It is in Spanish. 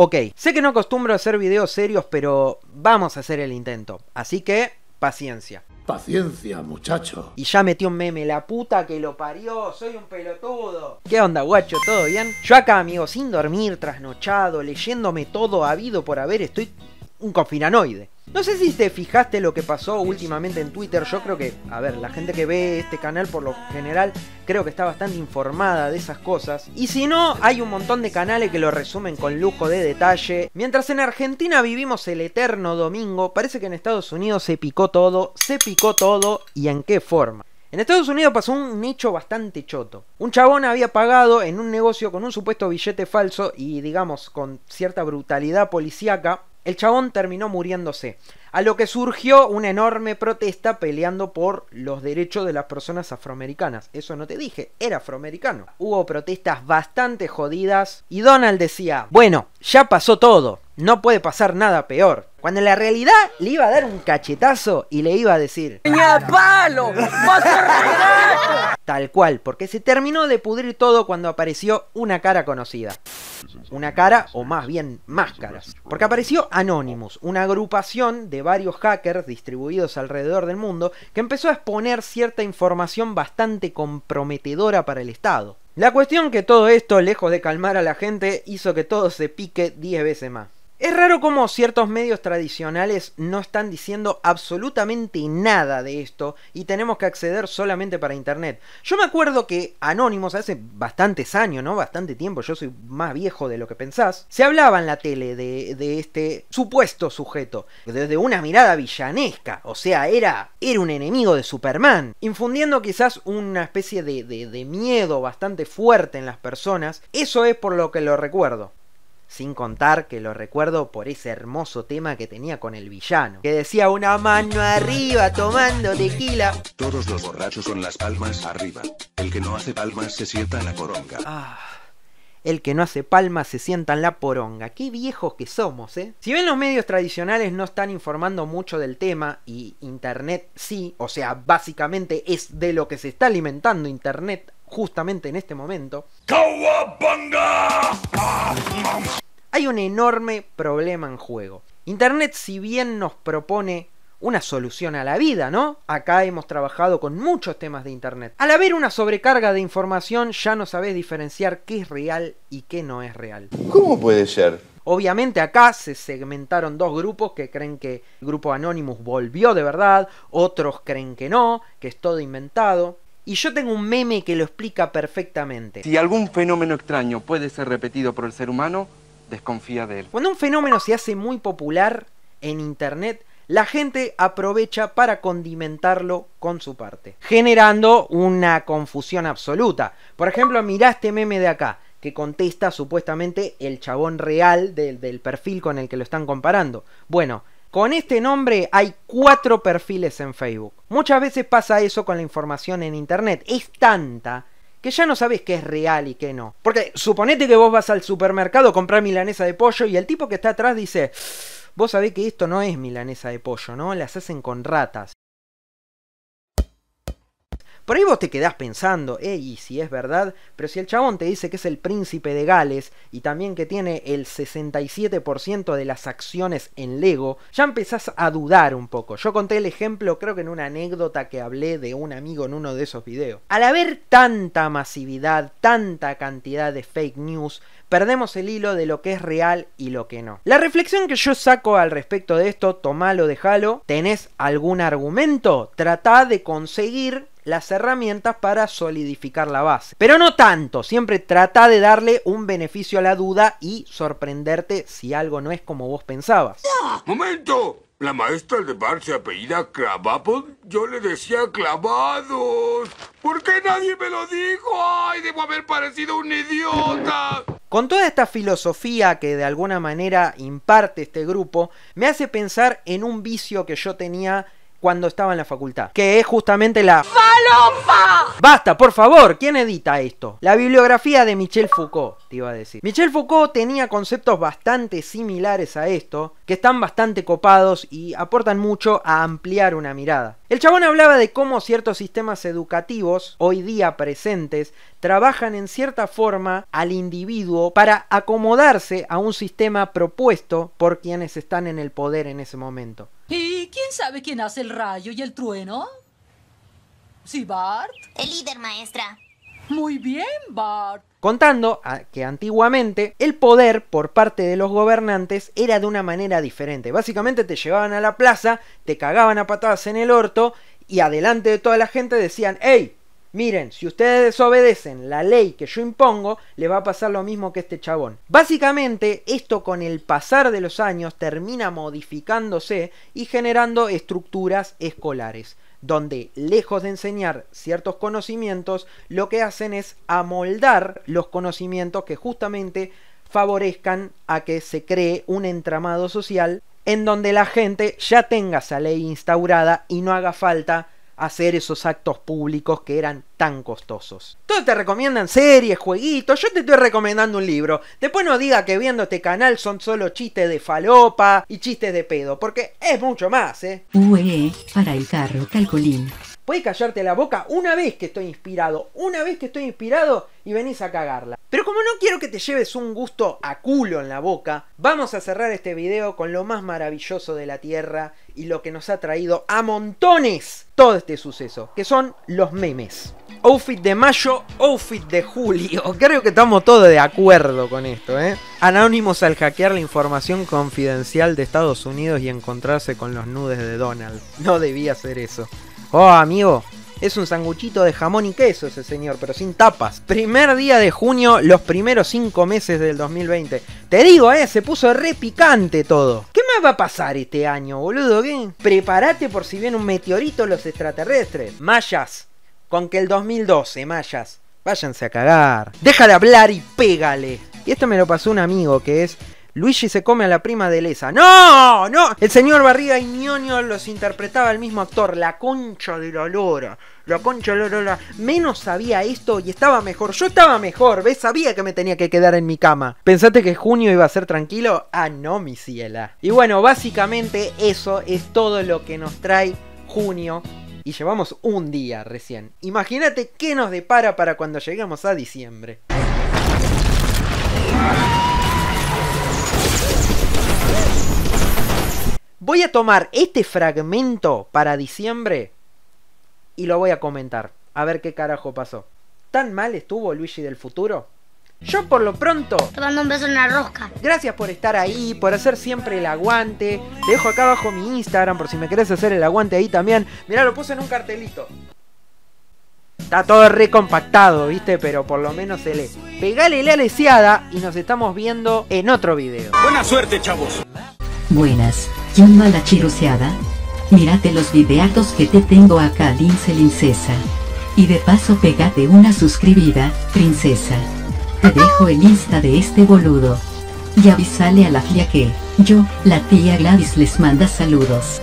Ok, sé que no acostumbro a hacer videos serios, pero vamos a hacer el intento. Así que, paciencia. Paciencia, muchacho. Y ya metió un meme, la puta que lo parió, soy un pelotudo. ¿Qué onda, guacho? ¿Todo bien? Yo acá, amigo, sin dormir, trasnochado, leyéndome todo habido por haber, estoy un confinanoide. No sé si te fijaste lo que pasó últimamente en Twitter. Yo creo que, a ver, la gente que ve este canal por lo general creo que está bastante informada de esas cosas. Y si no, hay un montón de canales que lo resumen con lujo de detalle. Mientras en Argentina vivimos el eterno domingo, parece que en Estados Unidos se picó todo, se picó todo y en qué forma. En Estados Unidos pasó un nicho bastante choto. Un chabón había pagado en un negocio con un supuesto billete falso y digamos con cierta brutalidad policíaca el chabón terminó muriéndose, a lo que surgió una enorme protesta peleando por los derechos de las personas afroamericanas. Eso no te dije, era afroamericano. Hubo protestas bastante jodidas y Donald decía, bueno, ya pasó todo, no puede pasar nada peor. Cuando en la realidad le iba a dar un cachetazo y le iba a decir apalo! palo! a Tal cual, porque se terminó de pudrir todo cuando apareció una cara conocida. Una cara, o más bien máscaras. Porque apareció Anonymous, una agrupación de varios hackers distribuidos alrededor del mundo que empezó a exponer cierta información bastante comprometedora para el Estado. La cuestión que todo esto, lejos de calmar a la gente, hizo que todo se pique 10 veces más. Es raro cómo ciertos medios tradicionales no están diciendo absolutamente nada de esto y tenemos que acceder solamente para internet. Yo me acuerdo que Anónimos, hace bastantes años, ¿no? Bastante tiempo, yo soy más viejo de lo que pensás, se hablaba en la tele de, este supuesto sujeto, desde una mirada villanesca, o sea, era, era un enemigo de Superman, infundiendo quizás una especie de miedo bastante fuerte en las personas. Eso es por lo que lo recuerdo sin contar que lo recuerdo por ese hermoso tema que tenía con el villano, que decía una mano arriba tomando tequila. Todos los borrachos son las palmas arriba. El que no hace palmas se sienta en la poronga. Ah, el que no hace palmas se sienta en la poronga. Qué viejos que somos, ¿eh? Si bien los medios tradicionales no están informando mucho del tema y Internet sí, o sea, básicamente es de lo que se está alimentando Internet justamente en este momento, hay un enorme problema en juego. Internet, si bien nos propone una solución a la vida, ¿no? Acá hemos trabajado con muchos temas de Internet. Al haber una sobrecarga de información, ya no sabes diferenciar qué es real y qué no es real. ¿Cómo puede ser? Obviamente acá se segmentaron dos grupos que creen que el grupo Anonymous volvió de verdad, otros creen que no, que es todo inventado. Y yo tengo un meme que lo explica perfectamente. Si algún fenómeno extraño puede ser repetido por el ser humano, desconfía de él. Cuando un fenómeno se hace muy popular en Internet, la gente aprovecha para condimentarlo con su parte, generando una confusión absoluta. Por ejemplo, mirá este meme de acá, que contesta supuestamente el chabón real del, del perfil con el que lo están comparando. Bueno, con este nombre hay cuatro perfiles en Facebook. Muchas veces pasa eso con la información en Internet. Es tanta que ya no sabes qué es real y qué no. Porque suponete que vos vas al supermercado a comprar milanesa de pollo y el tipo que está atrás dice, vos sabés que esto no es milanesa de pollo, ¿no? Las hacen con ratas. Por ahí vos te quedás pensando, ¿eh? y si es verdad, pero si el chabón te dice que es el príncipe de Gales y también que tiene el 67% de las acciones en Lego, ya empezás a dudar un poco. Yo conté el ejemplo, creo que en una anécdota que hablé de un amigo en uno de esos videos. Al haber tanta masividad, tanta cantidad de fake news, perdemos el hilo de lo que es real y lo que no. La reflexión que yo saco al respecto de esto, tomalo, dejalo, ¿tenés algún argumento? Tratá de conseguir las herramientas para solidificar la base. Pero no tanto, siempre trata de darle un beneficio a la duda y sorprenderte si algo no es como vos pensabas. ¡Momento! La maestra de bar apellida Clavapod. Yo le decía clavados. ¿Por qué nadie me lo dijo? ¡Ay, debo haber parecido un idiota! Con toda esta filosofía que de alguna manera imparte este grupo, me hace pensar en un vicio que yo tenía cuando estaba en la facultad, que es justamente la falopa. Basta, por favor, ¿quién edita esto? La bibliografía de Michel Foucault a decir. Michel Foucault tenía conceptos bastante similares a esto, que están bastante copados y aportan mucho a ampliar una mirada. El chabón hablaba de cómo ciertos sistemas educativos, hoy día presentes, trabajan en cierta forma al individuo para acomodarse a un sistema propuesto por quienes están en el poder en ese momento. ¿Y quién sabe quién hace el rayo y el trueno? ¿Sí, Bart? El líder, maestra. Muy bien, Bart. Contando ah, que antiguamente el poder por parte de los gobernantes era de una manera diferente. Básicamente te llevaban a la plaza, te cagaban a patadas en el orto y adelante de toda la gente decían, ¡Ey! Miren, si ustedes desobedecen la ley que yo impongo, le va a pasar lo mismo que este chabón. Básicamente, esto con el pasar de los años termina modificándose y generando estructuras escolares donde lejos de enseñar ciertos conocimientos, lo que hacen es amoldar los conocimientos que justamente favorezcan a que se cree un entramado social en donde la gente ya tenga esa ley instaurada y no haga falta hacer esos actos públicos que eran tan costosos. Todos te recomiendan series, jueguitos, yo te estoy recomendando un libro. Después no diga que viendo este canal son solo chistes de falopa y chistes de pedo, porque es mucho más, ¿eh? Ue, para el carro, calcolín. Puedes callarte la boca una vez que estoy inspirado, una vez que estoy inspirado y venís a cagarla. Pero como no quiero que te lleves un gusto a culo en la boca, vamos a cerrar este video con lo más maravilloso de la Tierra y lo que nos ha traído a montones todo este suceso, que son los memes. Outfit de mayo, outfit de julio. Creo que estamos todos de acuerdo con esto, ¿eh? Anónimos al hackear la información confidencial de Estados Unidos y encontrarse con los nudes de Donald. No debía ser eso. Oh, amigo, es un sanguchito de jamón y queso ese señor, pero sin tapas. Primer día de junio, los primeros cinco meses del 2020. Te digo, eh, se puso re picante todo. ¿Qué más va a pasar este año, boludo? ¿Qué? Prepárate por si viene un meteorito los extraterrestres. Mayas, con que el 2012, mayas. Váyanse a cagar. Deja de hablar y pégale. Y esto me lo pasó un amigo que es Luigi se come a la prima de Lesa. ¡No! ¡No! El señor Barriga y Ñoño los interpretaba el mismo actor. La concha de olor, La concha de olor. Menos sabía esto y estaba mejor. Yo estaba mejor, ¿ves? Sabía que me tenía que quedar en mi cama. ¿Pensaste que junio iba a ser tranquilo? Ah, no, mi ciela. Y bueno, básicamente eso es todo lo que nos trae junio y llevamos un día recién. Imagínate qué nos depara para cuando lleguemos a diciembre. Voy a tomar este fragmento para diciembre y lo voy a comentar. A ver qué carajo pasó. ¿Tan mal estuvo Luigi del futuro? Yo por lo pronto. Te mando un beso en la rosca. Gracias por estar ahí, por hacer siempre el aguante. Te dejo acá abajo mi Instagram por si me querés hacer el aguante ahí también. Mirá, lo puse en un cartelito. Está todo recompactado, ¿viste? Pero por lo menos se lee. Pegale la leseada y nos estamos viendo en otro video. Buena suerte, chavos. Buenas, la chiruseada? Mírate los videatos que te tengo acá lince lincesa. Y de paso pegate una suscribida, princesa. Te dejo el insta de este boludo. Y avisale a la tía que, yo, la tía Gladys les manda saludos.